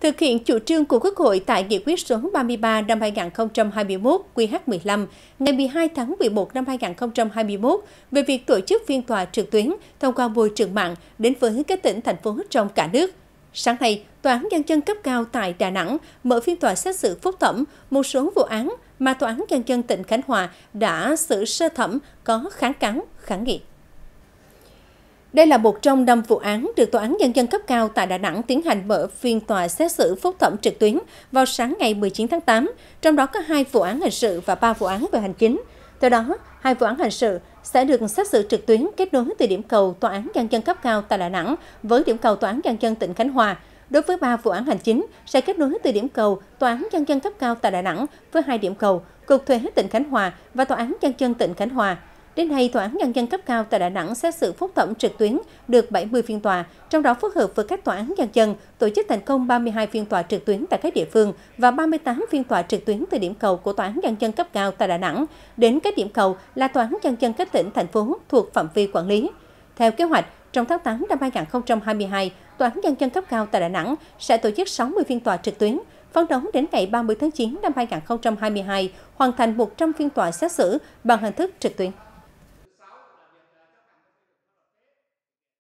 Thực hiện chủ trương của Quốc hội tại Nghị quyết số 33 năm 2021 QH15 ngày 12 tháng 11 năm 2021 về việc tổ chức phiên tòa trực tuyến thông qua môi trường mạng đến với các tỉnh, thành phố trong cả nước. Sáng nay, Tòa án Nhân dân cấp cao tại Đà Nẵng mở phiên tòa xét xử phúc thẩm một số vụ án mà Tòa án Nhân dân tỉnh Khánh Hòa đã xử sơ thẩm có kháng cáo, kháng nghị. Đây là một trong năm vụ án được Tòa án Nhân dân cấp cao tại Đà Nẵng tiến hành mở phiên tòa xét xử phúc thẩm trực tuyến vào sáng ngày 19 tháng 8, trong đó có hai vụ án hình sự và ba vụ án về hành chính. Theo đó, hai vụ án hình sự sẽ được xét xử trực tuyến kết nối từ điểm cầu Tòa án Nhân dân cấp cao tại Đà Nẵng với điểm cầu Tòa án Nhân dân tỉnh Khánh Hòa. Đối với ba vụ án hành chính, sẽ kết nối từ điểm cầu Tòa án Nhân dân cấp cao tại Đà Nẵng với hai điểm cầu Cục Thuế tỉnh Khánh Hòa và Tòa án Nhân dân tỉnh Khánh Hòa. Đến nay, Tòa án Nhân dân cấp cao tại Đà Nẵng xét xử phúc thẩm trực tuyến được 70 phiên tòa, trong đó phối hợp với các tòa án nhân dân tổ chức thành công 32 phiên tòa trực tuyến tại các địa phương và 38 phiên tòa trực tuyến từ điểm cầu của Tòa án Nhân dân cấp cao tại Đà Nẵng đến các điểm cầu là Tòa án Nhân dân các tỉnh, thành phố thuộc phạm vi quản lý. Theo kế hoạch, trong tháng 8 năm 2022, Tòa án Nhân dân cấp cao tại Đà Nẵng sẽ tổ chức 60 phiên tòa trực tuyến, phấn đấu đến ngày 30 tháng 9 năm 2022 hoàn thành 100 phiên tòa xét xử bằng hình thức trực tuyến.